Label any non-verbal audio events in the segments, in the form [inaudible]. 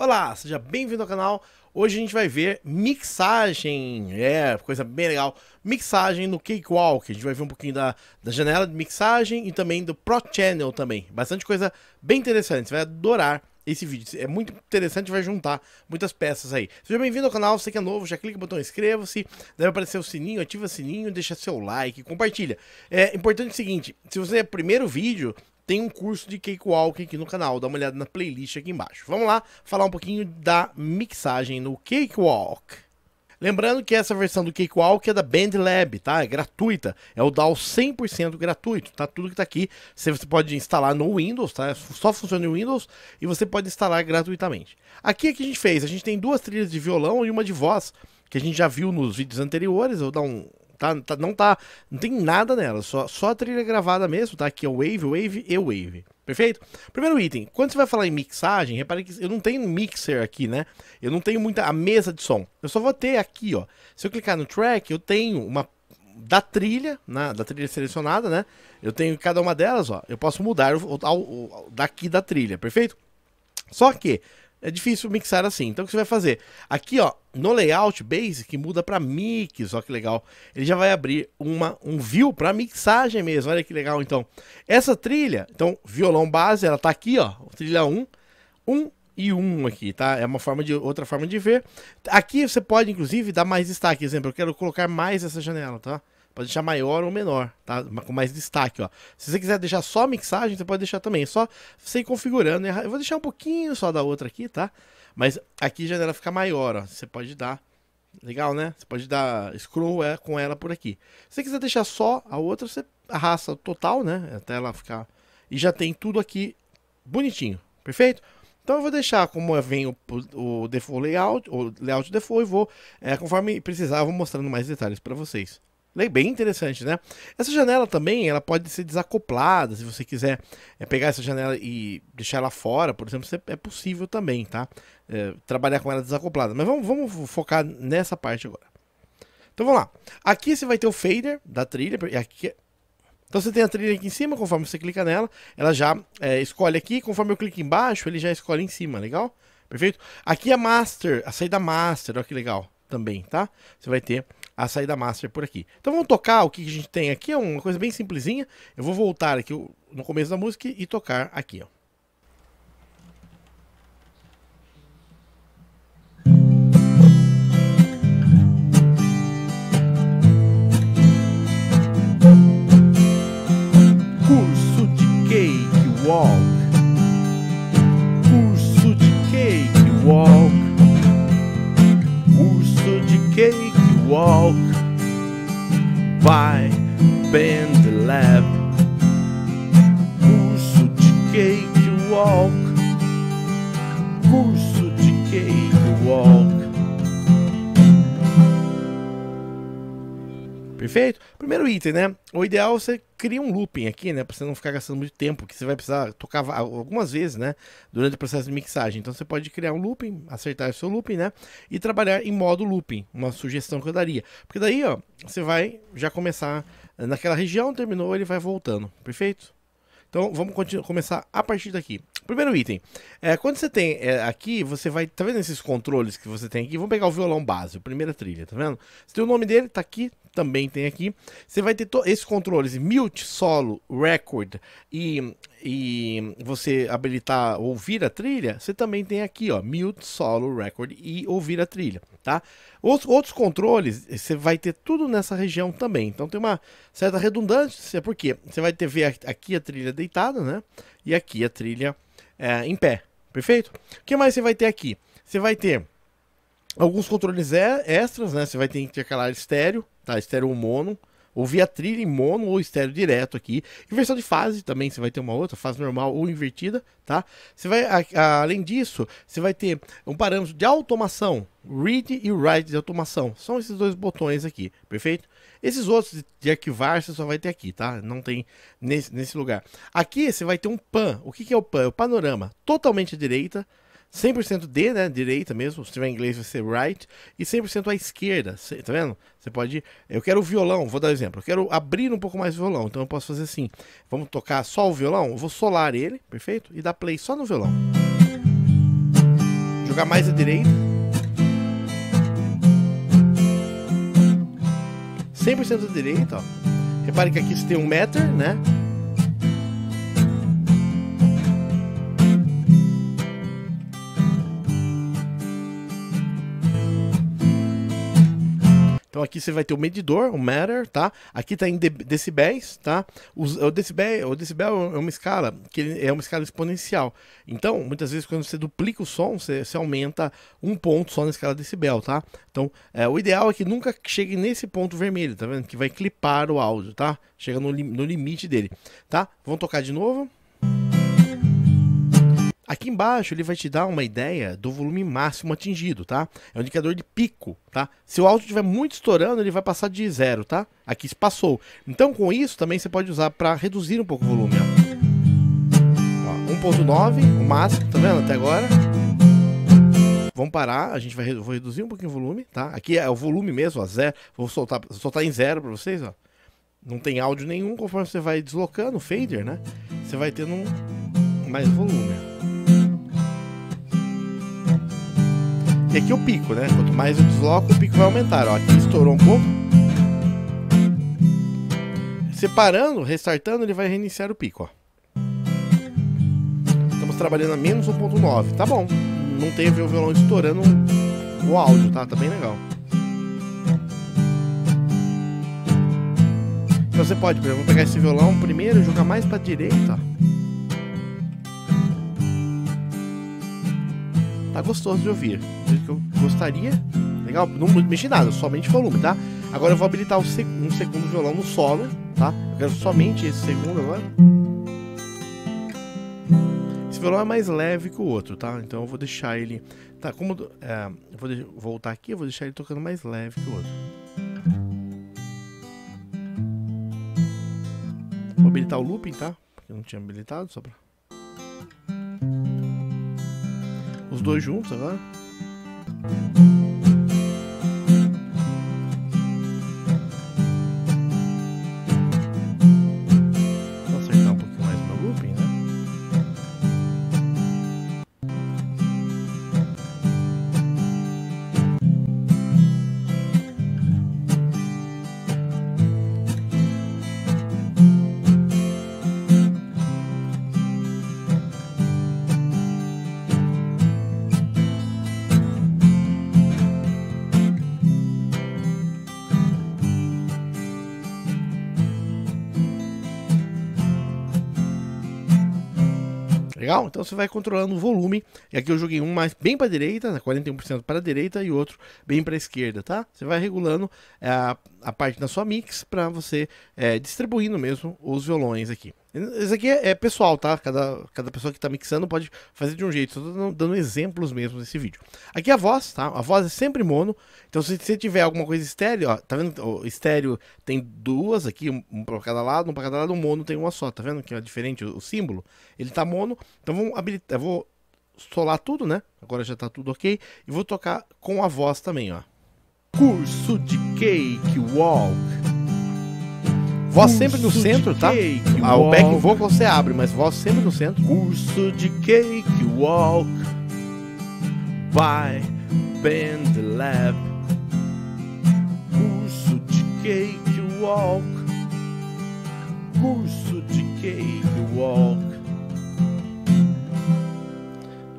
Olá, seja bem-vindo ao canal. Hoje a gente vai ver mixagem, é, coisa bem legal, mixagem no Cakewalk. A gente vai ver um pouquinho da, da janela de mixagem e também do Pro Channel também. Bastante coisa bem interessante, você vai adorar esse vídeo. É muito interessante, vai juntar muitas peças aí. Seja bem-vindo ao canal, você que é novo, já clica no botão inscreva-se, deve aparecer o sininho, ativa o sininho, deixa seu like, compartilha. É importante o seguinte, se você é primeiro vídeo, tem um curso de cakewalk aqui no canal. Dá uma olhada na playlist aqui embaixo. Vamos lá falar um pouquinho da mixagem no cakewalk. Lembrando que essa versão do Cakewalk é da BandLab, tá? É gratuita. É o DAW 100% gratuito, tá? Tudo que tá aqui, você pode instalar no Windows, tá? Só funciona no Windows e você pode instalar gratuitamente. Aqui é que a gente fez, a gente tem duas trilhas de violão e uma de voz, que a gente já viu nos vídeos anteriores. Eu vou dar um, Tá, tá, não tá. Não tem nada nela. Só, só a trilha gravada mesmo, tá? Aqui é o Wave, Wave e Wave. Perfeito? Primeiro item. Quando você vai falar em mixagem, repare que eu não tenho mixer aqui, né? Eu não tenho muita a mesa de som. Eu só vou ter aqui, ó. Se eu clicar no track, eu tenho uma da trilha, na, né? da trilha selecionada, né? Eu tenho cada uma delas, ó. Eu posso mudar o, o, o daqui da trilha, perfeito? Só que é difícil mixar assim. Então o que você vai fazer? Aqui, ó, no layout base que muda para mix, ó que legal. Ele já vai abrir uma, um view para mixagem mesmo. Olha que legal, então. Essa trilha, então, violão base, ela tá aqui, ó, trilha 1, 1 e 1 aqui, tá? É uma forma de outra forma de ver. Aqui você pode inclusive dar mais destaque, exemplo, eu quero colocar mais essa janela, tá? Pode deixar maior ou menor, tá? Com mais destaque, ó. Se você quiser deixar só mixagem, você pode deixar também. É só você ir configurando. Né? Eu vou deixar um pouquinho só da outra aqui, tá? Mas aqui já ela fica maior, ó. Você pode dar. Legal, né? Você pode dar scroll é, com ela por aqui. Se você quiser deixar só a outra, você arrasta o total, né? Até ela ficar. E já tem tudo aqui bonitinho, perfeito? Então eu vou deixar como vem o, o default layout, o layout default, e vou, é, conforme precisar, eu vou mostrando mais detalhes para vocês. Né, bem interessante, né? Essa janela também ela pode ser desacoplada. Se você quiser eh, pegar essa janela e deixar ela fora, por exemplo, é possível também, tá? É, trabalhar com ela desacoplada. Mas vamos, vamos focar nessa parte agora. Então vamos lá. Aqui você vai ter o fader da trilha. aqui, é, então você tem a trilha aqui em cima, conforme você clica nela, ela já é, escolhe aqui. Conforme eu clico embaixo, ele já escolhe em cima, legal? Perfeito? Aqui a master, a saída master, olha que legal também, tá? Você vai ter a saída master por aqui. Então vamos tocar o que a gente tem aqui, é uma coisa bem simplesinha. Eu vou voltar aqui no começo da música e tocar aqui, ó. walk Vai, bend the Curso de walk, Curso de walk. Perfeito? Primeiro item, né? O ideal é você criar um looping aqui, né? Pra você não ficar gastando muito tempo, que você vai precisar tocar algumas vezes, né? Durante o processo de mixagem. Então você pode criar um looping, acertar o seu looping, né? E trabalhar em modo looping. Uma sugestão que eu daria. Porque daí, ó, você vai já começar eh, naquela região, terminou, ele vai voltando. Perfeito? Então vamos começar a partir daqui. Primeiro item. É, quando você tem é, aqui, você vai. Tá vendo esses controles que você tem aqui? Vamos pegar o violão base, a primeira trilha, tá vendo? Você tem o nome dele, tá aqui, também tem aqui. Você vai ter esses controles mute, solo, record e, e você habilitar ouvir a trilha. Você também tem aqui, ó, mute, solo, record e ouvir a trilha, tá? Os, outros controles você vai ter tudo nessa região também. Então tem uma certa redundância, porque você vai ter ver aqui a trilha deitada, né? E aqui a trilha é, em pé, perfeito? O que mais você vai ter aqui? Você vai ter alguns controles extras, né? Você vai ter que aquela estéreo, tá? Estéreo ou mono, ou via trilha em mono ou estéreo direto aqui. Inversão de fase também, você vai ter uma outra, fase normal ou invertida, tá? Você vai, a, a, além disso, você vai ter um parâmetro de automação, read e write de automação. São esses dois botões aqui, perfeito? Esses outros de arquivar você só vai ter aqui, tá? Não tem nesse, nesse lugar. Aqui você vai ter um pan. O que, que é o pan? É o panorama totalmente à direita, 100% D, né? Direita mesmo. Se tiver em inglês vai ser right. E 100% à esquerda. Cê, tá vendo? Você pode. Eu quero o violão, vou dar um exemplo. Eu quero abrir um pouco mais o violão. Então eu posso fazer assim. Vamos tocar só o violão? Eu vou solar ele, perfeito? E dar play só no violão. Jogar mais à direita. 100% da direita, ó. Repare que aqui você tem um meter, né? Então aqui você vai ter o medidor, o matter, tá? Aqui tá em decibéis, tá? o, decibel, o decibel é uma escala que é uma escala exponencial. Então, muitas vezes quando você duplica o som, você, você aumenta um ponto só na escala decibel, tá? Então, é, o ideal é que nunca chegue nesse ponto vermelho, tá vendo? Que vai clipar o áudio, tá? Chega no, no limite dele, tá? Vamos tocar de novo. Aqui embaixo ele vai te dar uma ideia do volume máximo atingido, tá? É um indicador de pico, tá? Se o áudio estiver muito estourando, ele vai passar de zero, tá? Aqui se passou. Então com isso também você pode usar para reduzir um pouco o volume. 1.9, o máximo, tá vendo até agora? Vamos parar, a gente vai vou reduzir um pouquinho o volume, tá? Aqui é o volume mesmo, a zero. Vou soltar, soltar em zero para vocês, ó. Não tem áudio nenhum, conforme você vai deslocando o fader, né? Você vai tendo um, mais volume, Porque aqui é o pico, né? Quanto mais eu desloco, o pico vai aumentar. Ó, aqui estourou um pouco. Separando, restartando, ele vai reiniciar o pico, ó. Estamos trabalhando a menos 1.9. Tá bom. Não teve o violão estourando o áudio, tá? Tá bem legal. Então você pode, por exemplo, pegar esse violão primeiro e jogar mais pra direita, ó. tá gostoso de ouvir. Do é jeito que eu gostaria. Legal? Não mexi em nada, somente volume, tá? Agora eu vou habilitar um segundo violão no solo, tá? Eu quero somente esse segundo agora. Esse violão é mais leve que o outro, tá? Então eu vou deixar ele... Tá, como... É, eu vou voltar aqui, eu vou deixar ele tocando mais leve que o outro. Vou habilitar o looping, tá? Porque eu não tinha habilitado, só pra... Os dois hum. juntos agora? Legal? Então você vai controlando o volume. E aqui eu joguei um mais bem para direita, 41% para a direita e outro bem para a esquerda, tá? Você vai regulando eh, a, a parte da sua mix para você é, distribuindo mesmo os violões aqui. Isso aqui é, é pessoal, tá? Cada, cada pessoa que tá mixando pode fazer de um jeito. Estou dando, dando, exemplos mesmo nesse vídeo. Aqui é a voz, tá? A voz é sempre mono. Então se você tiver alguma coisa estéreo, ó, tá vendo? O estéreo tem duas aqui, um para cada lado, um para cada lado, o mono tem uma só, tá vendo? Que é diferente o, o símbolo. Ele tá mono. Então vamos habilitar, eu vou solar tudo, né? Agora já tá tudo ok. E vou tocar com a voz também, ó. Curso de Cake Walk voz sempre no centro, tá? Ah, o back vocal você abre, mas voz sempre no centro. Curso de cake walk by Ben Lab. Curso de cake walk. Curso de cake walk.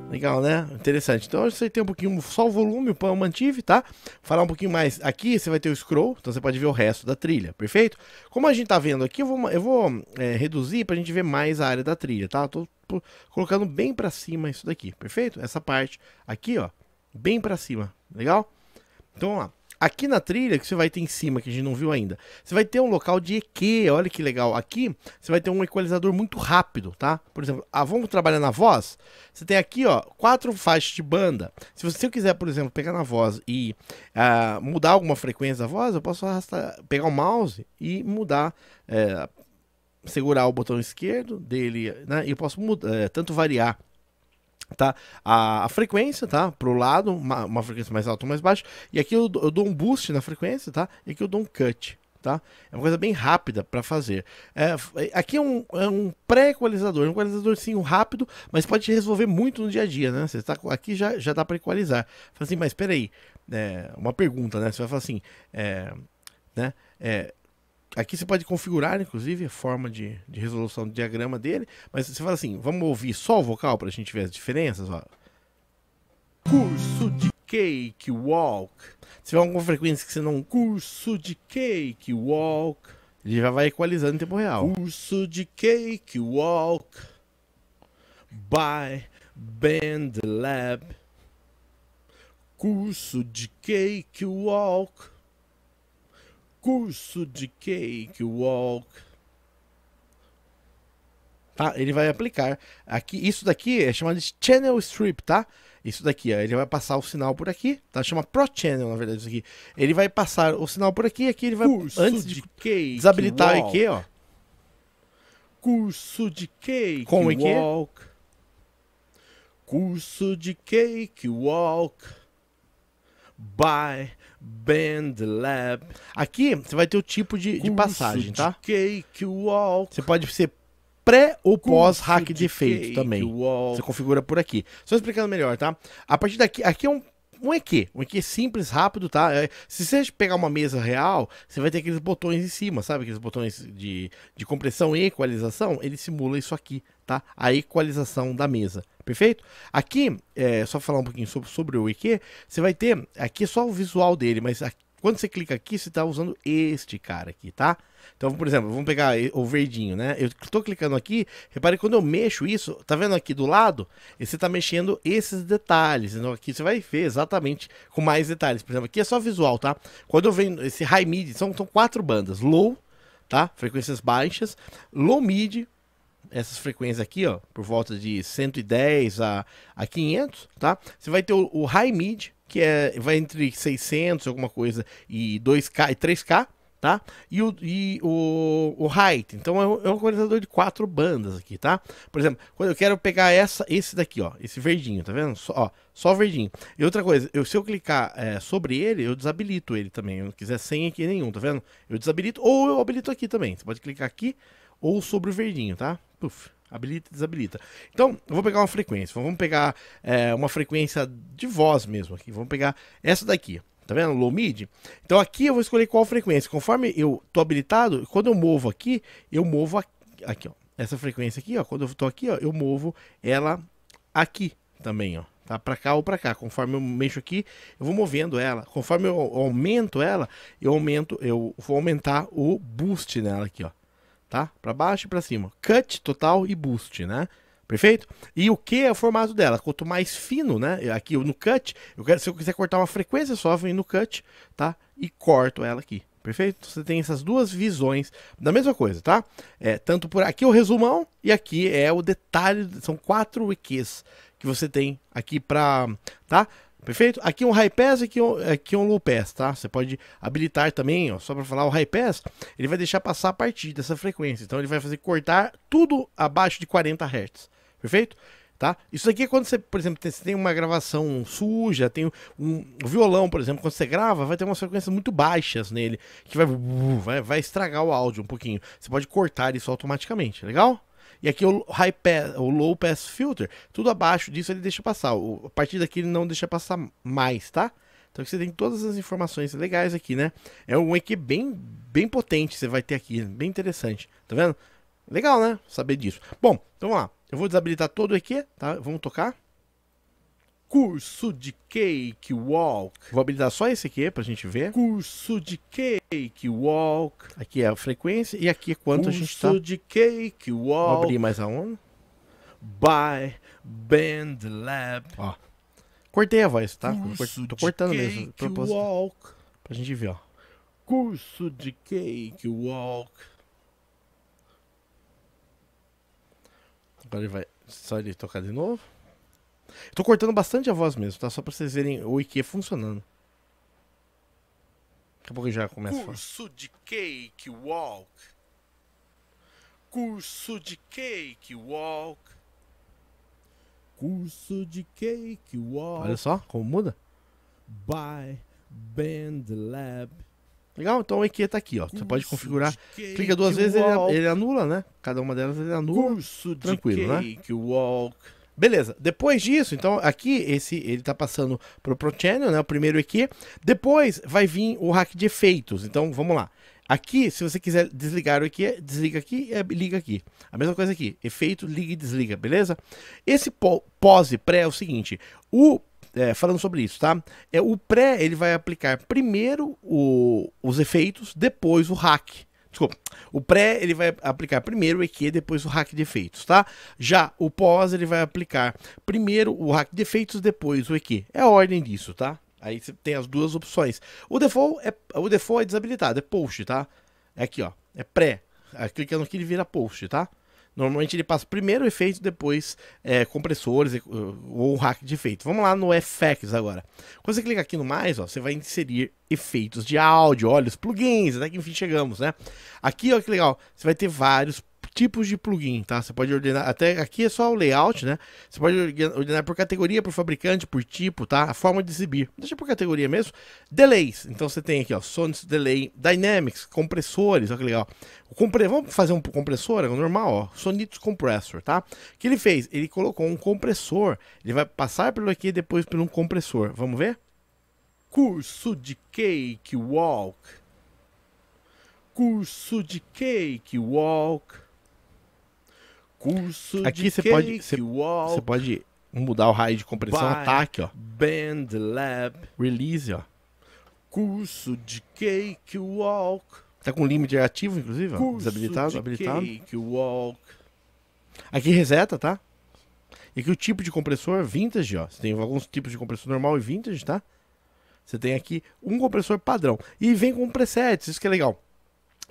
Legal, né? Interessante. Então eu tem um pouquinho só o volume, o eu mantive, tá? Falar um pouquinho mais. Aqui você vai ter o scroll, então você pode ver o resto da trilha, perfeito? Como a gente tá vendo aqui, eu vou, eu vou é, reduzir pra gente ver mais a área da trilha, tá? Tô colocando bem pra cima isso daqui, perfeito? Essa parte aqui, ó, bem pra cima, legal? Então vamos lá. Aqui na trilha, que você vai ter em cima, que a gente não viu ainda, você vai ter um local de EQ, olha que legal. Aqui, você vai ter um equalizador muito rápido, tá? Por exemplo, ah, vamos trabalhar na voz? Você tem aqui, ó, quatro faixas de banda. Se você quiser, por exemplo, pegar na voz e ah, mudar alguma frequência da voz, eu posso arrastar, pegar o mouse e mudar... É, segurar o botão esquerdo dele, né? E eu posso mudar, é, eh, tanto variar tá? A, a, frequência, tá? Pro lado, uma, uma frequência mais alta ou mais baixa. E aqui eu, eu, dou um boost na frequência, tá? E aqui eu dou um cut. Tá? É uma coisa bem rápida para fazer. É, é, aqui é um, é um pré-equalizador, é um equalizador sim rápido, mas pode resolver muito no dia a dia. Né? Você tá, aqui já, já dá para equalizar. Fala assim, mas peraí, é, uma pergunta, né? Você vai falar assim, é, né? É, Aqui você pode configurar, inclusive, a forma de, de resolução do diagrama dele. Mas você fala assim, vamos ouvir só o vocal para a gente ver as diferenças, ó. Curso de Cake Walk. Se tiver alguma frequência que você não... Curso de Cake Walk. Ele já vai equalizando em tempo real. Curso de Cake Walk by Band Lab. Curso de Cake Walk curso de Cake Walk. Tá? Ele vai aplicar. aqui Isso daqui é chamado de Channel Strip, tá? Isso daqui, ó, ele vai passar o sinal por aqui, tá? Chama Pro Channel, na verdade, isso aqui. Ele vai passar o sinal por aqui, e aqui ele vai curso antes de, de desabilitar walk. o IQ, ó. Curso de cake Com o IQ. walk. Curso de cake walk. bye Band Lab. Aqui você vai ter o tipo de, de passagem, tá? De cake Walk. Você pode ser pré ou pós hack de efeito também. Walk. Você configura por aqui. Só explicando melhor, tá? A partir daqui, aqui é um um EQ. Um EQ simples, rápido, tá? É, se você pegar uma mesa real, você vai ter aqueles botões em cima, sabe? Aqueles botões de, de compressão e equalização. Ele simula isso aqui, tá? A equalização da mesa. Perfeito? Aqui, é, só falar um pouquinho sobre, sobre o EQ, você vai ter. Aqui é só o visual dele, mas aqui quando você clica aqui, você está usando este cara aqui, tá? Então, por exemplo, vamos pegar o verdinho, né? Eu estou clicando aqui, repare que quando eu mexo isso, tá vendo aqui do lado? Você está mexendo esses detalhes. Então aqui você vai ver exatamente com mais detalhes. Por exemplo, aqui é só visual, tá? Quando eu venho esse high mid, são, são quatro bandas. Low, tá? Frequências baixas. Low mid, essas frequências aqui, ó, por volta de 110 a, a 500, tá? Você vai ter o, o high mid, que é, vai entre 600, alguma coisa, e 2K e 3K, tá? E o, e o, o height, então é um, é um equalizador de quatro bandas aqui, tá? Por exemplo, quando eu quero pegar essa, esse daqui, ó, esse verdinho, tá vendo? Só, ó, só verdinho. E outra coisa, eu, se eu clicar é, sobre ele, eu desabilito ele também. Eu não quiser sem aqui nenhum, tá vendo? Eu desabilito ou eu habilito aqui também. Você pode clicar aqui ou sobre o verdinho, tá? Puf, Habilita e desabilita. Então, eu vou pegar uma frequência. Vamos pegar é, uma frequência de voz mesmo aqui. Vamos pegar essa daqui. Tá vendo? Low mid. Então aqui eu vou escolher qual frequência. Conforme eu tô habilitado, quando eu movo aqui, eu movo aqui, aqui ó. Essa frequência aqui, ó. Quando eu tô aqui, ó, eu movo ela aqui também, ó. Tá? Pra cá ou pra cá. Conforme eu mexo aqui, eu vou movendo ela. Conforme eu aumento ela, eu aumento, eu vou aumentar o boost nela aqui, ó tá? Para baixo e para cima. Cut, total e boost, né? Perfeito? E o que é o formato dela? Quanto mais fino, né? Aqui no cut, eu quero, se eu quiser cortar uma frequência só, vem no cut, tá? E corto ela aqui. Perfeito? Você tem essas duas visões da mesma coisa, tá? É, tanto por aqui é o resumão e aqui é o detalhe. São quatro wikis que você tem aqui pra. tá? Perfeito? Aqui um high pass, aqui um, aqui um low pass, tá? Você pode habilitar também, ó, só para falar, o high pass, ele vai deixar passar a partir dessa frequência. Então ele vai fazer cortar tudo abaixo de 40 Hz. Perfeito? Tá? Isso aqui é quando você, por exemplo, tem, tem uma gravação suja, tem um, um, violão, por exemplo, quando você grava, vai ter umas frequências muito baixas nele, que vai, vai, vai estragar o áudio um pouquinho. Você pode cortar isso automaticamente, legal? E aqui é o high pass, o low pass filter, tudo abaixo disso ele deixa passar. O, a partir daqui ele não deixa passar mais, tá? Então você tem todas as informações legais aqui, né? É um EQ bem, bem potente você vai ter aqui, bem interessante. Tá vendo? Legal, né? Saber disso. Bom, então vamos lá. Eu vou desabilitar todo o EQ, tá? Vamos tocar. Curso de Cake Walk. Vou habilitar só esse aqui pra gente ver. Curso de Cake Walk. Aqui é a frequência e aqui é quanto Curso a gente tá. Curso de Cake Walk. Vou abrir mais a By Band Lab. Ó. Cortei a voz, tá? Curso Tô cortando mesmo. Cake Walk. Pra gente ver, ó. Curso de Cake Walk. Agora ele vai. Só ele tocar de novo tô cortando bastante a voz mesmo, tá? Só pra vocês verem o IQ funcionando. Daqui a pouco já começa Curso a falar. de Cake Walk. Curso de Cake Walk. Curso de Cake Walk. Olha só como muda. By Band Lab. Legal? Então o IQ tá aqui, ó. Você pode configurar. Clica duas vezes, ele, ele, anula, né? Cada uma delas ele anula. Curso de Tranquilo, Cake né? Walk. Beleza. Depois disso, então aqui esse ele tá passando pro Pro Channel, né? O primeiro aqui. Depois vai vir o hack de efeitos. Então vamos lá. Aqui, se você quiser desligar aqui, é, desliga aqui e é, liga aqui. A mesma coisa aqui. Efeito, liga e desliga, beleza? Esse pose pré é o seguinte. O é, falando sobre isso, tá? É, o pré ele vai aplicar primeiro o, os efeitos, depois o hack. Desculpa. O pré ele vai aplicar primeiro o EQ, depois o hack de efeitos, tá? Já o pós ele vai aplicar primeiro o hack de efeitos, depois o EQ. É a ordem disso, tá? Aí você tem as duas opções. O default é o default é desabilitado, é post, tá? É aqui, ó. É pré. clicando aqui ele vira post, tá? Normalmente ele passa primeiro efeito, depois é, compressores uh, ou hack de efeito. Vamos lá no FX agora. Quando você clica aqui no mais, ó, você vai inserir efeitos de áudio, olha os plugins, até que enfim chegamos, né? Aqui, ó, que legal, você vai ter vários tipos de plugin, tá? Você pode ordenar, até aqui é só o layout, né? Você pode ordenar por categoria, por fabricante, por tipo, tá? A forma de exibir. Deixa por categoria mesmo. Delays. Então você tem aqui, ó, Sonos Delay, Dynamics, compressores, olha que legal. O compre... Vamos fazer um compressor, é normal, ó. Sonitos Compressor, tá? O que ele fez? Ele colocou um compressor. Ele vai passar pelo aqui e depois por um compressor. Vamos ver? Curso de Cake Walk curso de cake walk. Curso Aqui você pode, você, você pode mudar o raio de compressão ataque, ó. Band Lab. Release, ó. Curso de Cake Walk. Tá com limite ativo, inclusive, ó. Curso Desabilitado, de habilitado. Cake Walk. Aqui reseta, tá? E aqui o tipo de compressor vintage, ó. Você tem alguns tipos de compressor normal e vintage, tá? Você tem aqui um compressor padrão. E vem com presets, isso que é legal.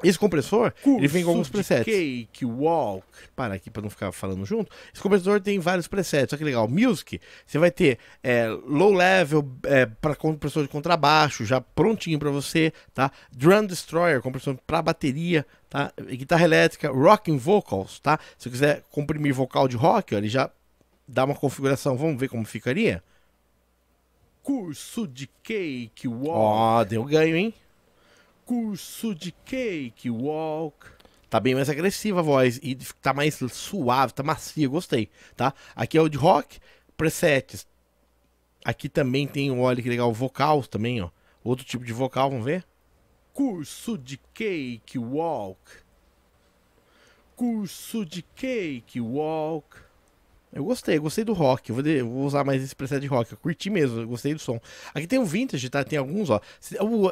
Esse compressor, ele vem com alguns presets. Cake, Walk, para aqui para não ficar falando junto. Esse compressor tem vários presets, olha que legal. Music, você vai ter é, low level é, para compressor de contrabaixo, já prontinho para você, tá? Drum Destroyer, compressor para bateria, tá? Guitarra elétrica, Rocking Vocals, tá? Se você quiser comprimir vocal de rock, ó, ele já dá uma configuração. Vamos ver como ficaria? Curso de Cake Walk. Ó, oh, deu ganho, hein? curso de cake walk. Tá bem mais agressiva a voz e tá mais suave, tá macia, gostei, tá? Aqui é o de rock, presets. Aqui também tem, olha que é legal, vocal também, ó. Outro tipo de vocal, vamos ver? Curso de cake walk. Curso de cake walk. Eu gostei, eu gostei do rock. Eu vou, de, eu vou, usar mais esse preset de rock. Eu curti mesmo, eu gostei do som. Aqui tem o vintage, tá? Tem alguns, ó.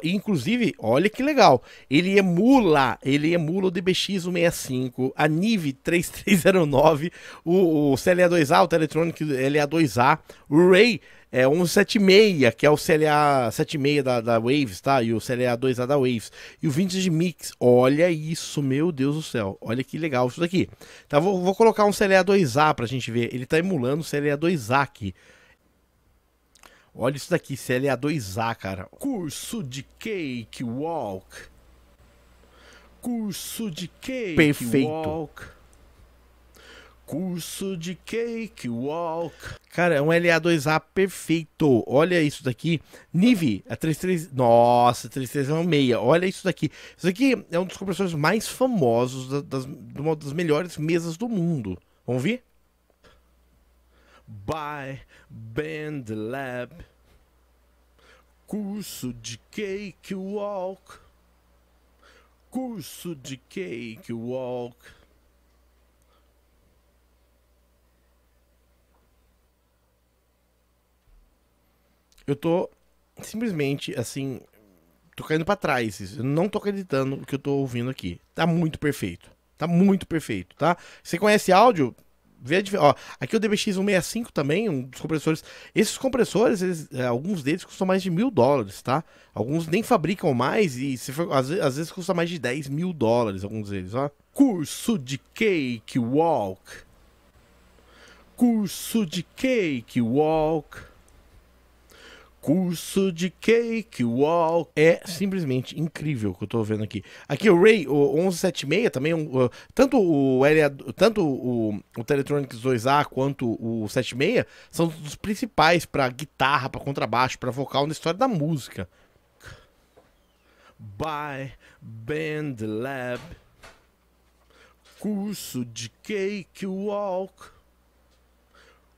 Inclusive, olha que legal. Ele emula, ele emula o DBX165, a Nive 3309, o, o CLA2A, o Teletronic LA2A, o Ray é 1176, que é o CLA 76 da, da Waves, tá? E o CLA 2A da Waves. E o Vintage Mix, olha isso, meu Deus do céu. Olha que legal isso daqui. Tá, vou, vou colocar um CLA 2A pra gente ver. Ele tá emulando o CLA 2A aqui. Olha isso daqui, CLA2A, cara. Curso de Cake Walk. Curso de Cake Perfeito. Walk curso de cake walk. Cara, é um LA2A perfeito. Olha isso daqui. Nive, a 33. Nossa, 3316. É Olha isso daqui. Isso aqui é um dos compressores mais famosos da, das, de uma das melhores mesas do mundo. Vamos ver? By Band Lab. Curso de cake walk. Curso de cake walk. Eu tô simplesmente, assim, tô caindo pra trás. Eu não tô acreditando no que eu tô ouvindo aqui. Tá muito perfeito. Tá muito perfeito, tá? Você conhece áudio? Vê a Ó, aqui é o DBX 165 também, um dos compressores. Esses compressores, eles, é, alguns deles custam mais de mil dólares, tá? Alguns nem fabricam mais e se for, às, às vezes custa mais de 10 mil dólares, alguns deles, ó. Curso de Cake Walk. Curso de Cake Walk curso de Cake Walk. É simplesmente incrível o que eu tô vendo aqui. Aqui o Ray, o 1176 também, um, uh, tanto o LA, tanto o, o Teletronics 2A quanto o 76 são os principais para guitarra, para contrabaixo, para vocal na história da música. By Band Lab. Curso de Cake Walk.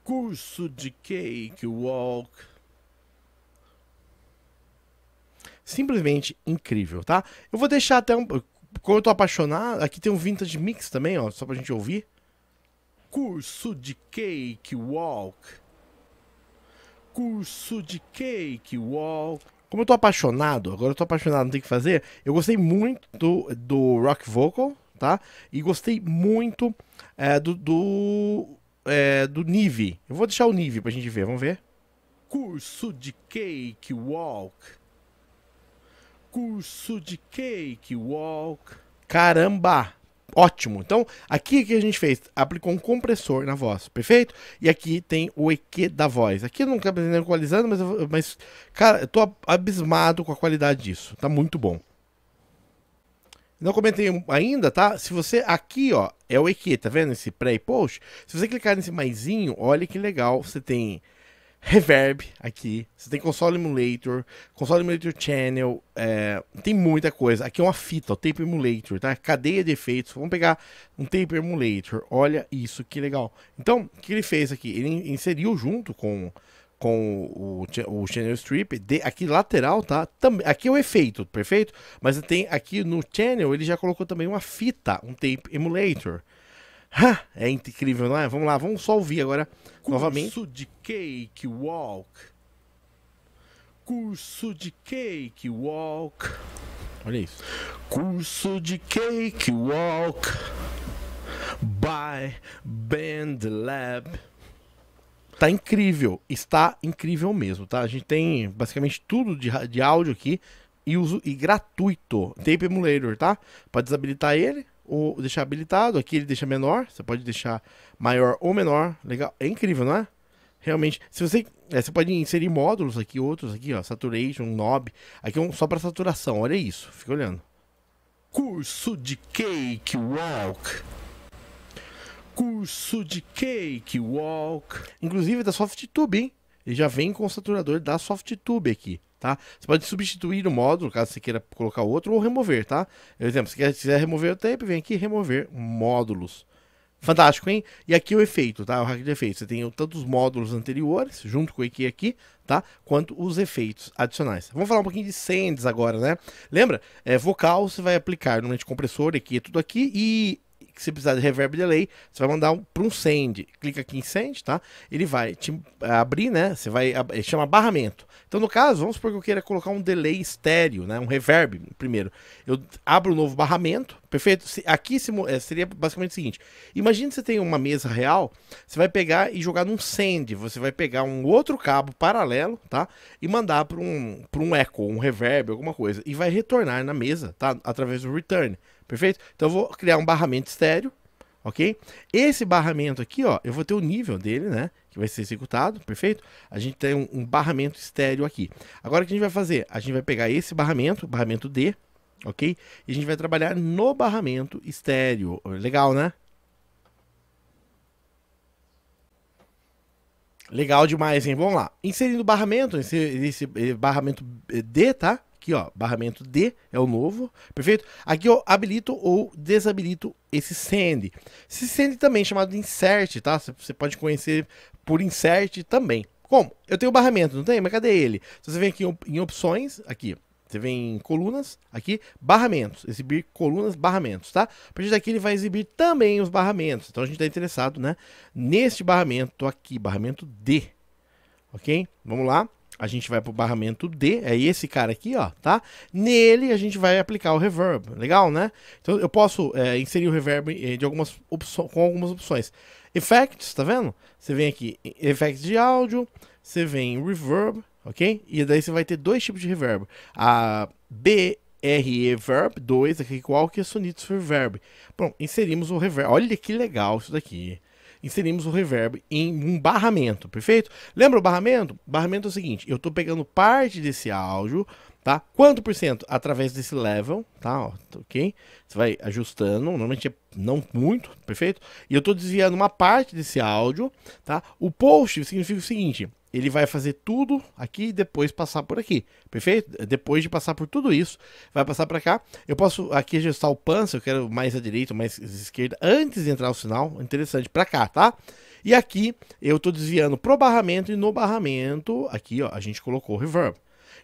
Curso de Cake Walk. simplesmente incrível, tá? Eu vou deixar até um. Como eu tô apaixonado, aqui tem um vintage mix também, ó, só pra gente ouvir. Curso de Cake Walk. Curso de Cake Walk. Como eu tô apaixonado, agora eu tô apaixonado, não tem o que fazer. Eu gostei muito do, do rock vocal, tá? E gostei muito é, do do, é, do Nive. Eu vou deixar o Nive pra gente ver, vamos ver. Curso de Cake Walk curso de cake walk. Caramba! Ótimo. Então, aqui que a gente fez? Aplicou um compressor na voz, perfeito? E aqui tem o EQ da voz. Aqui eu não acabo equalizando, mas, mas, cara, eu tô abismado com a qualidade disso. Tá muito bom. Não comentei ainda, tá? Se você aqui, ó, é o EQ, tá vendo? Esse pré e post. Se você clicar nesse maisinho, olha que legal. Você tem reverb aqui. Você tem console emulator, console emulator channel, é, tem muita coisa. Aqui é uma fita, o tape emulator, tá? Cadeia de efeitos. Vamos pegar um tape emulator. Olha isso, que legal. Então, o que ele fez aqui? Ele inseriu junto com com o, o channel strip de, aqui lateral tá também aqui é o efeito perfeito mas tem aqui no channel ele já colocou também uma fita um tape emulator é incrível, não é? Vamos lá, vamos só ouvir agora Curso novamente. Curso de Cake Walk. Curso de Cake Walk. Olha isso. Curso de Cake Walk by Band Lab. Tá incrível, está incrível mesmo, tá? A gente tem basicamente tudo de, de áudio aqui e uso e gratuito. Tape emulator, tá? Para desabilitar ele, ou deixar habilitado. Aqui ele deixa menor, você pode deixar maior ou menor. Legal, é incrível, não é? Realmente, se você, é, você pode inserir módulos aqui, outros aqui, ó, saturation, knob. Aqui é um só para saturação, olha isso, fica olhando. Curso de Cake Walk. Curso de Cake Walk. Inclusive é da SoftTube, hein? Ele já vem com o saturador da SoftTube aqui tá? Você pode substituir o módulo, caso você queira colocar outro, ou remover, tá? Por exemplo, se quiser, quiser remover o tempo, vem aqui remover módulos. Fantástico, hein? E aqui o efeito, tá? O hack de efeito. Você tem tanto os módulos anteriores, junto com o IKEA aqui, tá? Quanto os efeitos adicionais. Vamos falar um pouquinho de sands agora, né? Lembra? É, vocal você vai aplicar normalmente compressor, aqui tudo aqui. E se precisar de reverb delay, você vai mandar um, para um send. Clica aqui em send, tá? Ele vai te eh, abrir, né? Você vai. chamar chama barramento. Então, no caso, vamos supor que eu queira colocar um delay estéreo, né? Um reverb primeiro. Eu abro um novo barramento, perfeito? Aqui eh, seria basicamente o seguinte: imagina que você tem uma mesa real, você vai pegar e jogar num send. Você vai pegar um outro cabo paralelo, tá? E mandar para um, um echo, um reverb, alguma coisa. E vai retornar na mesa, tá? Através do return. Perfeito? Então eu vou criar um barramento estéreo, ok? Esse barramento aqui, ó, eu vou ter o nível dele, né? Que vai ser executado, perfeito? A gente tem um, um barramento estéreo aqui. Agora o que a gente vai fazer? A gente vai pegar esse barramento, barramento D, ok? E a gente vai trabalhar no barramento estéreo. Legal, né? Legal demais, hein? Vamos lá. Inserindo o barramento, esse, esse barramento eh, D, tá? Aqui, ó, barramento D é o novo, perfeito? Aqui eu habilito ou desabilito esse send. Esse send também é chamado de insert, tá? Você pode conhecer por insert também. Como? Eu tenho barramento, não tem? Mas cadê ele? Então, você vem aqui em opções, aqui, você vem em colunas, aqui, barramentos, exibir colunas, barramentos, tá? A partir daqui ele vai exibir também os barramentos. Então a gente está interessado, né? Neste barramento aqui, barramento D. Ok? Vamos lá a gente vai pro barramento D, é esse cara aqui, ó, tá? Nele a gente vai aplicar o reverb, legal, né? Então eu posso é, inserir o reverb eh, de algumas com algumas opções. Effects, tá vendo? Você vem aqui, effects de áudio, você vem reverb, ok? E daí você vai ter dois tipos de reverb. A BRE Verb 2, aqui qual que é Sonitos Reverb. Bom, inserimos o reverb. Olha que legal isso daqui inserimos o reverb em um barramento, perfeito? Lembra o barramento? Barramento é o seguinte, eu estou pegando parte desse áudio, tá? Quanto por cento? Através desse level, tá? Ó, tá ok? Você vai ajustando, normalmente é não muito, perfeito? E eu estou desviando uma parte desse áudio, tá? O post significa o seguinte, ele vai fazer tudo aqui e depois passar por aqui, perfeito? Depois de passar por tudo isso, vai passar para cá. Eu posso aqui ajustar o pan, se eu quero mais à direita, mais à esquerda, antes de entrar o sinal, interessante, para cá, tá? E aqui eu estou desviando pro barramento e no barramento, aqui ó, a gente colocou o reverb.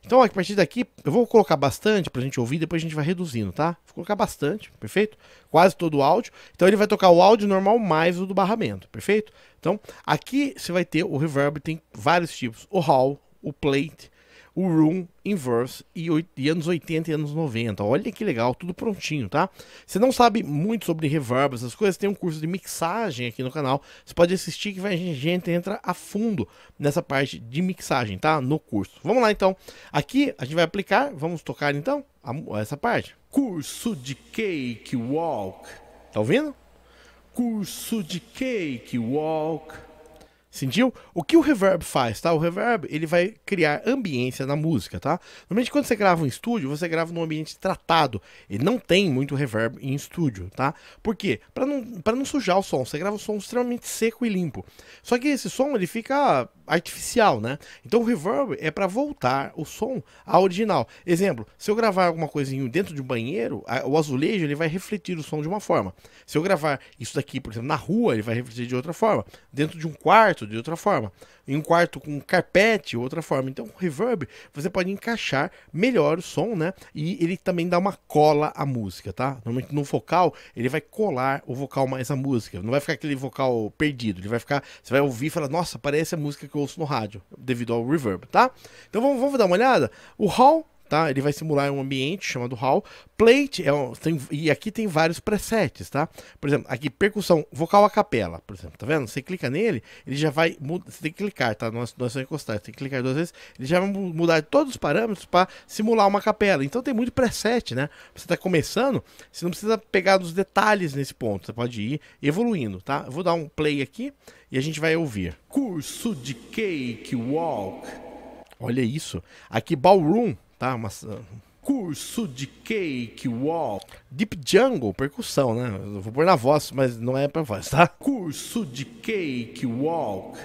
Então, a partir daqui, eu vou colocar bastante pra gente ouvir, depois a gente vai reduzindo, tá? Vou colocar bastante, perfeito? Quase todo o áudio. Então, ele vai tocar o áudio normal mais o do barramento, perfeito? Então, aqui você vai ter o reverb, tem vários tipos. O hall, o plate, o Room, Inverse e, e, anos 80 e anos 90. Olha que legal, tudo prontinho, tá? Você não sabe muito sobre reverb, essas coisas, tem um curso de mixagem aqui no canal. Você pode assistir que vai, a gente entra a fundo nessa parte de mixagem, tá? No curso. Vamos lá então. Aqui a gente vai aplicar, vamos tocar então a, essa parte. Curso de Cake Walk. Tá ouvindo? Curso de Cake Walk. Sentiu? O que o reverb faz, tá? O reverb, ele vai criar ambiência na música, tá? Normalmente quando você grava em estúdio, você grava num ambiente tratado. Ele não tem muito reverb em estúdio, tá? Por quê? Pra não, pra não sujar o som. Você grava o um som extremamente seco e limpo. Só que esse som, ele fica artificial, né? Então o reverb é para voltar o som ao original. Exemplo, se eu gravar alguma coisinha dentro de um banheiro, o azulejo, ele vai refletir o som de uma forma. Se eu gravar isso daqui, por exemplo, na rua, ele vai refletir de outra forma. Dentro de um quarto, quarto de outra forma, em um quarto com carpete, outra forma. Então, com reverb, você pode encaixar melhor o som, né? E ele também dá uma cola à música, tá? Normalmente no vocal, ele vai colar o vocal mais à música. Não vai ficar aquele vocal perdido, ele vai ficar, você vai ouvir e falar, nossa, parece a música que eu ouço no rádio, devido ao reverb, tá? Então, vamos, vamos dar uma olhada? O hall tá? Ele vai simular um ambiente chamado hall. Plate é um, tem, e aqui tem vários presets, tá? Por exemplo, aqui percussão vocal a capela, por exemplo, tá vendo? Você clica nele, ele já vai você tem que clicar, tá? Não é, não é só encostar, você tem que clicar duas vezes, ele já vai mudar todos os parâmetros para simular uma capela. Então tem muito preset, né? Você tá começando, você não precisa pegar nos detalhes nesse ponto, você pode ir evoluindo, tá? Eu vou dar um play aqui e a gente vai ouvir. Curso de Cake Walk. Olha isso. Aqui, Ballroom tá? Uma, curso de cake walk. Deep Jungle, percussão, né? Eu vou pôr na voz, mas não é pra voz, tá? Curso de cake walk.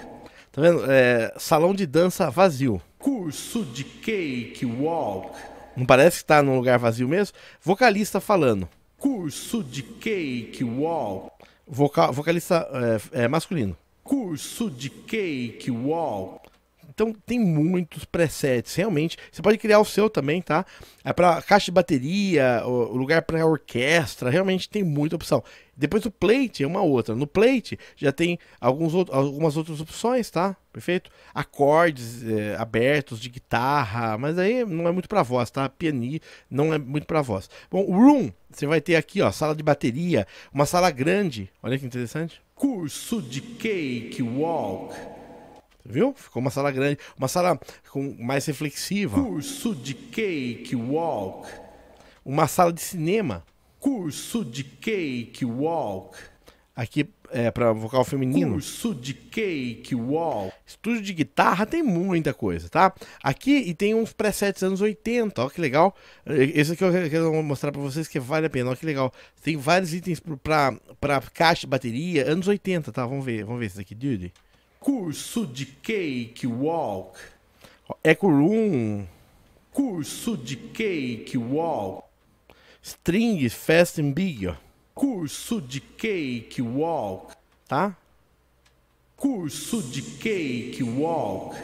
Tá vendo? É, salão de dança vazio. Curso de cake walk. Não parece que tá num lugar vazio mesmo? Vocalista falando. Curso de cake walk. Vocal, vocalista é, é, masculino. Curso de cake walk. Então tem muitos presets, realmente. Você pode criar o seu também, tá? É para caixa de bateria, o lugar para orquestra, realmente tem muita opção. Depois o plate é uma outra. No plate já tem alguns outro, algumas outras opções, tá? Perfeito? Acordes é, abertos de guitarra, mas aí não é muito para voz, tá? Piano não é muito para voz. Bom, room, você vai ter aqui, ó, sala de bateria, uma sala grande. Olha que interessante. Curso de Cake Walk. Viu? Ficou uma sala grande, uma sala com, mais reflexiva. Curso de Cake Walk. Uma sala de cinema. Curso de Cake Walk. Aqui é para vocal feminino. Curso de Cake Walk. Estúdio de guitarra tem muita coisa, tá? Aqui e tem uns presets anos 80, ó que legal. Esse aqui eu quero mostrar para vocês que vale a pena, ó que legal. Tem vários itens para caixa, bateria, anos 80, tá? Vamos ver, vamos ver esse aqui, dude. Curso de Cake Walk. Echo é Room. Curso de Cake Walk. String Fast and Big. Curso de Cake Walk. Tá? Curso de Cake Walk.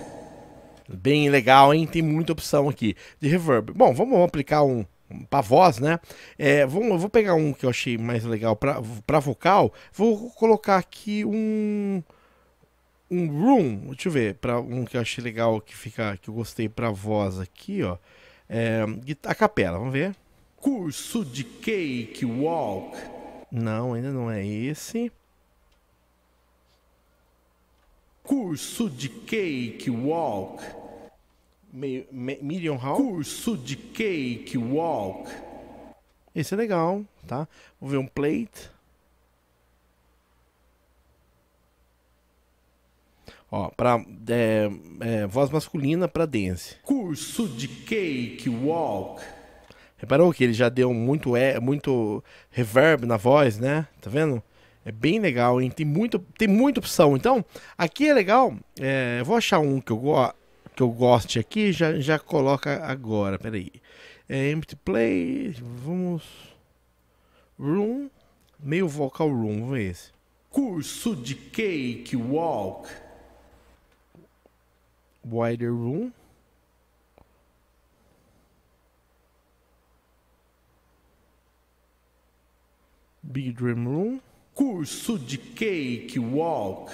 Bem legal, hein? Tem muita opção aqui de reverb. Bom, vamos aplicar um para voz, né? É, vou, eu vou pegar um que eu achei mais legal para vocal. Vou colocar aqui um um room, deixa eu ver, para um que eu achei legal, que fica, que eu gostei para voz aqui, ó. É, a capela, vamos ver. Curso de Cake Walk. Não, ainda não é esse. Curso de Cake Walk. Me, me, Hall. Curso de Cake Walk. Esse é legal, tá? Vou ver um plate. Ó, pra é, é, voz masculina para dance. Curso de Cake Walk. Reparou que ele já deu muito, é, muito reverb na voz, né? Tá vendo? É bem legal, hein? Tem, muito, tem muita opção. Então, aqui é legal. É, vou achar um que eu, go que eu goste aqui já já coloca agora. Peraí. É empty play. Vamos. Room. Meio vocal room. Vamos ver esse. Curso de Cake Walk. Wider Room. Big Dream Room. Curso de Cake Walk.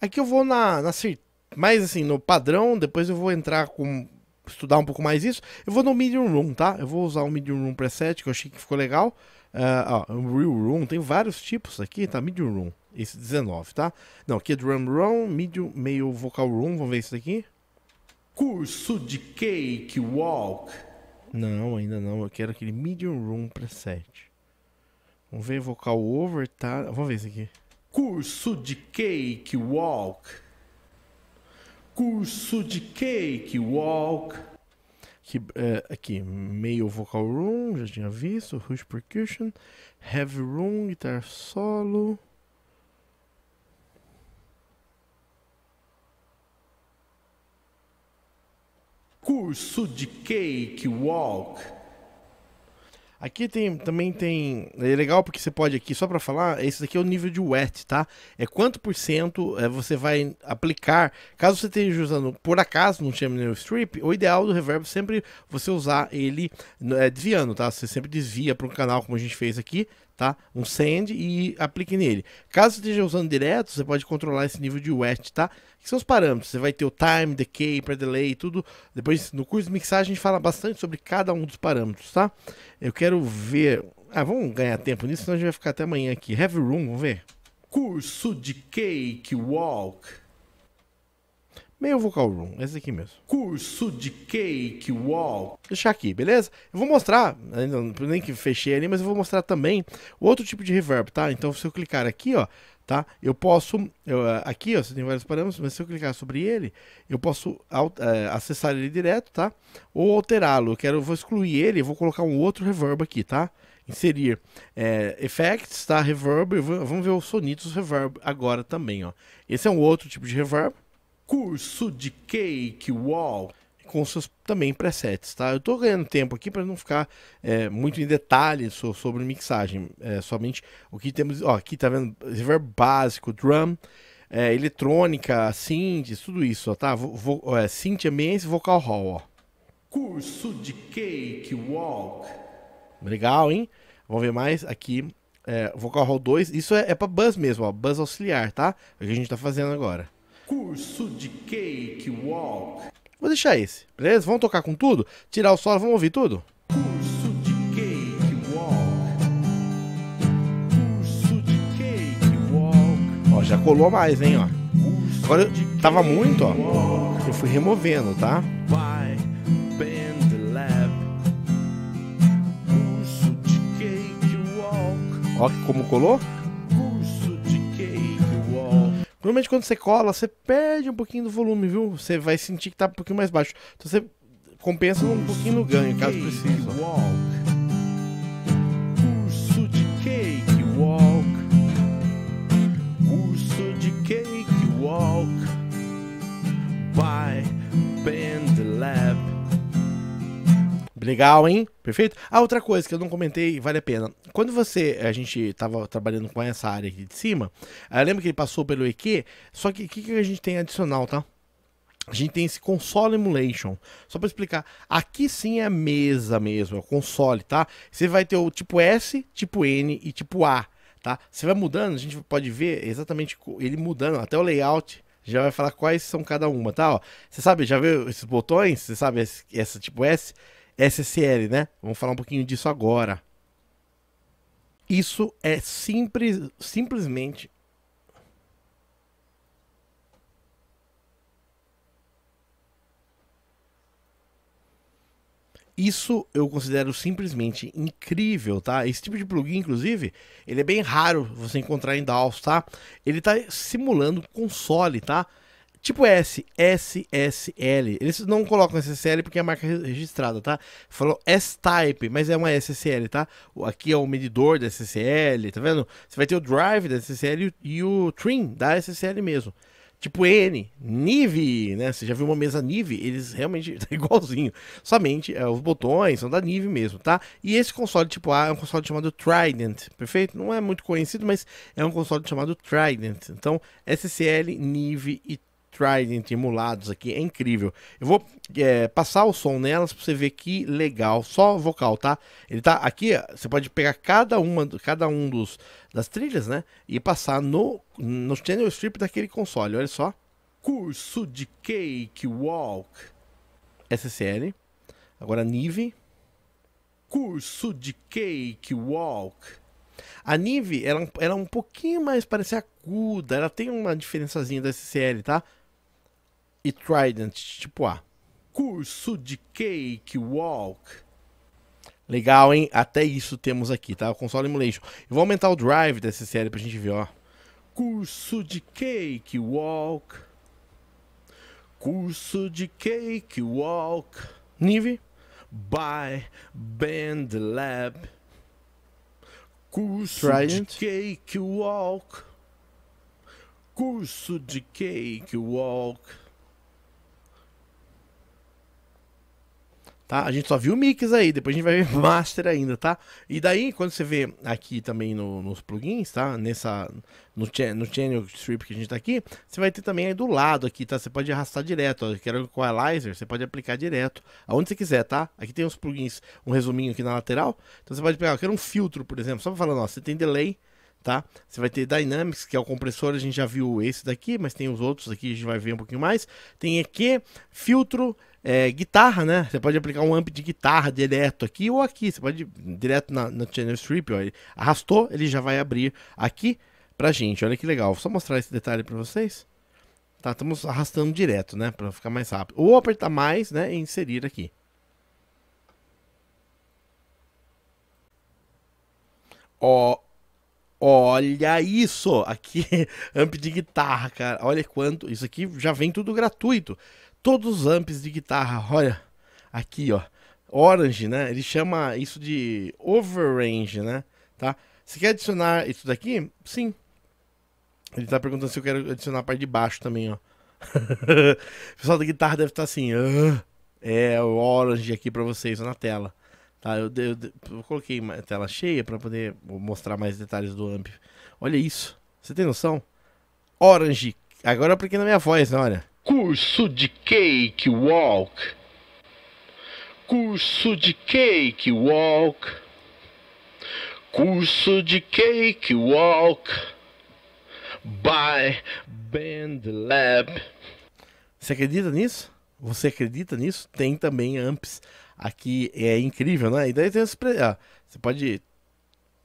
Aqui eu vou na, na mais assim no padrão, depois eu vou entrar com estudar um pouco mais isso. Eu vou no Medium Room, tá? Eu vou usar o Medium Room preset que eu achei que ficou legal. Uh, ó, Real Room, tem vários tipos aqui, tá? Medium Room, esse 19, tá? Não, aqui é Drum Room, Medium, meio Vocal Room, vamos ver isso daqui. Curso de Cake Walk. Não, ainda não, eu quero aquele Medium Room preset. Vamos ver Vocal Over, tá? Vamos ver isso aqui. Curso de Cake Walk. Curso de Cake Walk que, é, aqui, meio vocal room, já tinha visto, rush percussion, heavy room, guitar solo. Curso de cake walk Aqui tem, também tem. É legal porque você pode aqui, só para falar, esse daqui é o nível de wet, tá? É quanto por cento é, você vai aplicar. Caso você esteja usando, por acaso, não chama nenhum strip, o ideal do reverb é sempre você usar ele é, desviando, tá? Você sempre desvia para um canal, como a gente fez aqui tá? Um send e aplique nele. Caso você esteja usando direto, você pode controlar esse nível de wet, tá? Que são os parâmetros? Você vai ter o time, decay, pre-delay, tudo. Depois, no curso de mixagem, a gente fala bastante sobre cada um dos parâmetros, tá? Eu quero ver... Ah, vamos ganhar tempo nisso, senão a gente vai ficar até amanhã aqui. Heavy Room, vamos ver? Curso de Cake Walk meio vocal room, esse aqui mesmo. Curso de cake wall. Deixar aqui, beleza? Eu vou mostrar, ainda nem que fechei ali, mas eu vou mostrar também o outro tipo de reverb, tá? Então se eu clicar aqui, ó, tá? Eu posso, eu, eh, aqui, ó, você tem vários parâmetros, mas se eu clicar sobre ele, eu posso é, acessar ele direto, tá? Ou alterá-lo, eu quero, eu vou excluir ele, vou colocar um outro reverb aqui, tá? inserir é, effects, tá? Reverb, vamos ver os sonitos reverb agora também, ó. Esse é um outro tipo de reverb, curso de Cake Wall com seus também presets, tá? Eu tô ganhando tempo aqui para não ficar é, muito em detalhes so, sobre mixagem, é, somente o que temos, ó, aqui tá vendo reverb básico, drum, é, eletrônica, synth, tudo isso, ó, tá? Vo, vo, é, synth ambiente, vocal hall, ó. Curso de Cake Walk. Legal, hein? Vamos ver mais aqui, é, vocal hall 2, isso é, é para buzz mesmo, ó, buzz auxiliar, tá? É o que a gente tá fazendo agora. Curso de Cake Walk. Vou deixar esse, beleza? Vamos tocar com tudo? Tirar o solo, vamos ouvir tudo? Curso de Cake Walk. Curso de Cake Walk. Ó, já colou mais, hein, ó. Agora eu tava muito, ó. Eu fui removendo, tá? Vai, Ó, como colou? Normalmente quando você cola, você perde um pouquinho do volume, viu? Você vai sentir que tá um pouquinho mais baixo. Então você compensa um pouquinho no ganho, caso precise. Legal, hein? Perfeito? Ah, outra coisa que eu não comentei, vale a pena. Quando você, a gente tava trabalhando com essa área aqui de cima, ah, lembra que ele passou pelo EQ, só que o que, que a gente tem adicional, tá? A gente tem esse console emulation. Só para explicar, aqui sim é mesa mesmo, é o console, tá? Você vai ter o tipo S, tipo N e tipo A, tá? Você vai mudando, a gente pode ver exatamente ele mudando, até o layout já vai falar quais são cada uma, tá? Ó, você sabe, já viu esses botões? Você sabe esse, essa tipo S? SSL, né? Vamos falar um pouquinho disso agora. Isso é simples, simplesmente Isso eu considero simplesmente incrível, tá? Esse tipo de plugin, inclusive, ele é bem raro você encontrar em DAOs, tá? Ele tá simulando console, tá? Tipo S, SSL. Eles não colocam SSL porque é marca registrada, tá? Falou S-Type, mas é uma SSL, tá? Aqui é o medidor da SSL, tá vendo? Você vai ter o drive da SSL e o trim da SSL mesmo. Tipo N, Nive, né? Você já viu uma mesa Nive? Eles realmente [laughs] tá igualzinho. Somente é, os botões são da Nive mesmo, tá? E esse console tipo A é um console chamado Trident, perfeito? Não é muito conhecido, mas é um console chamado Trident. Então, SSL, Nive e Trident emulados aqui, é incrível. Eu vou é, passar o som nelas pra você ver que legal, só vocal, tá? Ele tá aqui, você pode pegar cada uma, cada um dos das trilhas, né? E passar no, no channel strip daquele console, olha só. Curso de Cake Walk SSL. Agora Nive. Curso de Cake Walk. A Nive, ela, ela é um pouquinho mais parece aguda, ela tem uma diferençazinha da SCL, tá? e Trident tipo A. Curso de Cake Walk. Legal, hein? Até isso temos aqui, tá? O console emulation. Eu vou aumentar o drive dessa série pra gente ver, ó. Curso de Cake Walk. Curso de Cake Walk. Nive. By Band Lab. Curso Trident. de Cake Walk. Curso de Cake Walk. tá? A gente só viu o mix aí, depois a gente vai ver [laughs] master ainda, tá? E daí, quando você vê aqui também no, nos plugins, tá? Nessa, no, no channel strip que a gente tá aqui, você vai ter também aí do lado aqui, tá? Você pode arrastar direto, ó. Quero o Equalizer, você pode aplicar direto, aonde você quiser, tá? Aqui tem os plugins, um resuminho aqui na lateral, então você pode pegar, eu quero um filtro, por exemplo, só falar ó, você tem delay, tá? Você vai ter Dynamics, que é o compressor, a gente já viu esse daqui, mas tem os outros aqui, a gente vai ver um pouquinho mais. Tem EQ, filtro, é, guitarra, né? Você pode aplicar um amp de guitarra direto aqui ou aqui. Você pode direto na, na channel strip, ó. Ele arrastou, ele já vai abrir aqui pra gente. Olha que legal. Vou só mostrar esse detalhe para vocês. Tá, estamos arrastando direto, né? Para ficar mais rápido. Ou apertar mais, né? E inserir aqui. Ó, Olha isso! Aqui, [laughs] amp de guitarra, cara. Olha quanto. Isso aqui já vem tudo gratuito todos os amps de guitarra. Olha, aqui, ó. Orange, né? Ele chama isso de overrange, né? Tá? Você quer adicionar isso daqui? Sim. Ele tá perguntando se eu quero adicionar a parte de baixo também, ó. [laughs] o pessoal da guitarra deve estar tá assim. Ah, é o orange aqui para vocês na tela. Tá, eu, eu, eu coloquei a tela cheia para poder mostrar mais detalhes do amp. Olha isso. Você tem noção? Orange. Agora eu apliquei na minha voz, né? olha. Curso de Cake Walk. Curso de Cake Walk. Curso de Cake Walk by Band Lab. Você acredita nisso? Você acredita nisso? Tem também amps aqui, é incrível, né? E daí tem as, ah, você pode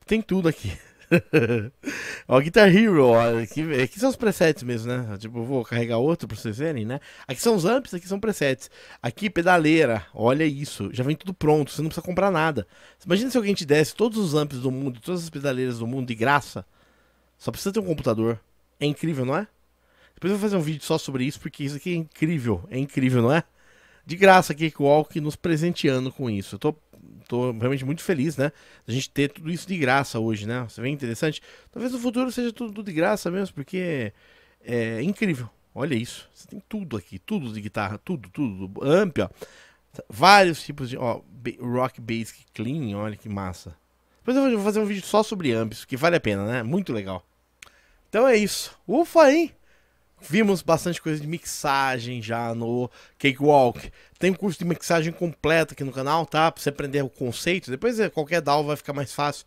tem tudo aqui. [laughs] [laughs] ó, Guitar Hero, ó, aqui, aqui, é são os presets mesmo, né? Tipo, vou carregar outro pra vocês verem, né? Aqui são os amps, aqui são presets. Aqui, pedaleira, olha isso. Já vem tudo pronto, você não precisa comprar nada. Imagina se alguém te desse todos os amps do mundo, todas as pedaleiras do mundo de graça. Só precisa ter um computador. É incrível, não é? Depois eu vou fazer um vídeo só sobre isso, porque isso aqui é incrível. É incrível, não é? De graça aqui, Walk nos presenteando com isso. Eu tô tô realmente muito feliz, né? A gente ter tudo isso de graça hoje, né? Você vê interessante? Talvez no futuro seja tudo, tudo de graça mesmo, porque é, é incrível. Olha isso. Você tem tudo aqui, tudo de guitarra, tudo, tudo. Amp, ó. Vários tipos de. Ó, rock basic clean, olha que massa. Depois eu vou fazer um vídeo só sobre amps, que vale a pena, né? Muito legal. Então é isso. Ufa, hein? Vimos bastante coisa de mixagem já no Cakewalk. Tem um curso de mixagem completo aqui no canal, tá? Pra você aprender o conceito. Depois é, qualquer DAO vai ficar mais fácil.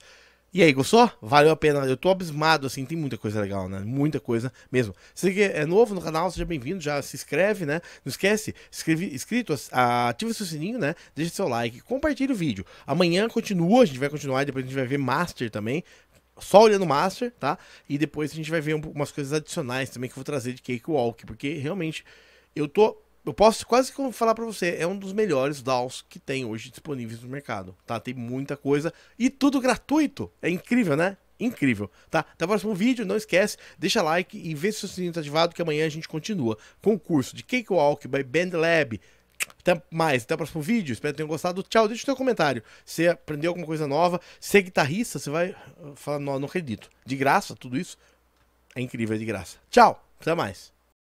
E aí, gostou? Valeu a pena. Eu tô abismado, assim, tem muita coisa legal, né? Muita coisa mesmo. Se você é novo no canal, seja bem-vindo, já se inscreve, né? Não esquece, escreve, inscrito, ativa seu sininho, né? Deixa seu like, compartilha o vídeo. Amanhã continua, a gente vai continuar, depois a gente vai ver Master também só olhando o Master, tá? E depois a gente vai ver um, umas coisas adicionais também que eu vou trazer de Cake Walk, porque realmente eu tô. Eu posso quase que falar para você, é um dos melhores DAOs que tem hoje disponíveis no mercado, tá? Tem muita coisa e tudo gratuito. É incrível, né? Incrível, tá? Até o próximo vídeo, não esquece, deixa like e vê se o sininho tá ativado que amanhã a gente continua com o curso de Cakewalk by Lab. Até mais, até o próximo vídeo. Espero que tenham gostado. Tchau, deixa o seu comentário. Se aprendeu alguma coisa nova, se guitarrista, você vai eh, falar, não, não acredito. De graça, tudo isso é incrível, é de graça. Tchau, até mais.